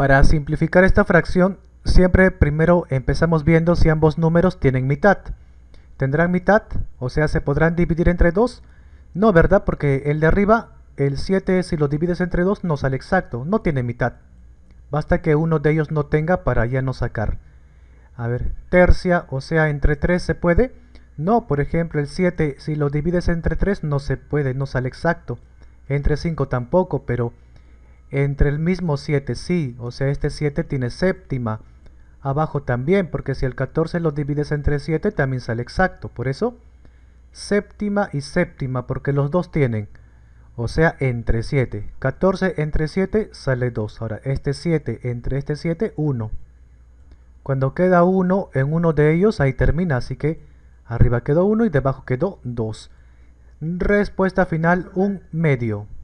Para simplificar esta fracción, siempre primero empezamos viendo si ambos números tienen mitad. ¿Tendrán mitad? O sea, ¿se podrán dividir entre 2? No, ¿verdad? Porque el de arriba, el 7, si lo divides entre 2, no sale exacto, no tiene mitad. Basta que uno de ellos no tenga para ya no sacar. A ver, tercia, o sea, entre 3 se puede. No, por ejemplo, el 7, si lo divides entre 3, no se puede, no sale exacto. Entre 5 tampoco, pero entre el mismo 7 sí, o sea, este 7 tiene séptima. Abajo también, porque si el 14 lo divides entre 7 también sale exacto. Por eso, séptima y séptima, porque los dos tienen, o sea, entre 7. 14 entre 7 sale 2. Ahora, este 7 entre este 7, 1. Cuando queda 1 en uno de ellos, ahí termina, así que arriba quedó 1 y debajo quedó 2. Respuesta final, un medio.